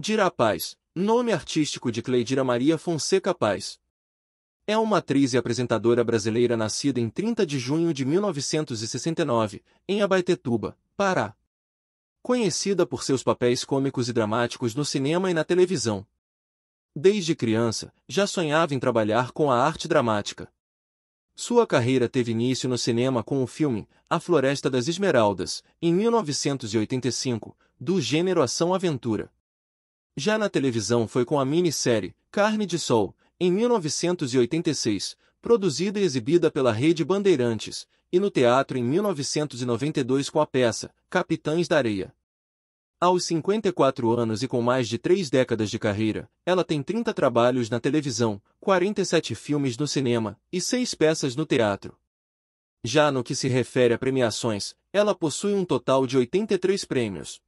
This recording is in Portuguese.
Dira Paz, nome artístico de Cleidira Maria Fonseca Paz. É uma atriz e apresentadora brasileira nascida em 30 de junho de 1969, em Abaetetuba, Pará. Conhecida por seus papéis cômicos e dramáticos no cinema e na televisão. Desde criança, já sonhava em trabalhar com a arte dramática. Sua carreira teve início no cinema com o filme A Floresta das Esmeraldas, em 1985, do gênero ação-aventura. Já na televisão foi com a minissérie Carne de Sol, em 1986, produzida e exibida pela Rede Bandeirantes, e no teatro em 1992 com a peça Capitães da Areia. Aos 54 anos e com mais de três décadas de carreira, ela tem 30 trabalhos na televisão, 47 filmes no cinema e seis peças no teatro. Já no que se refere a premiações, ela possui um total de 83 prêmios,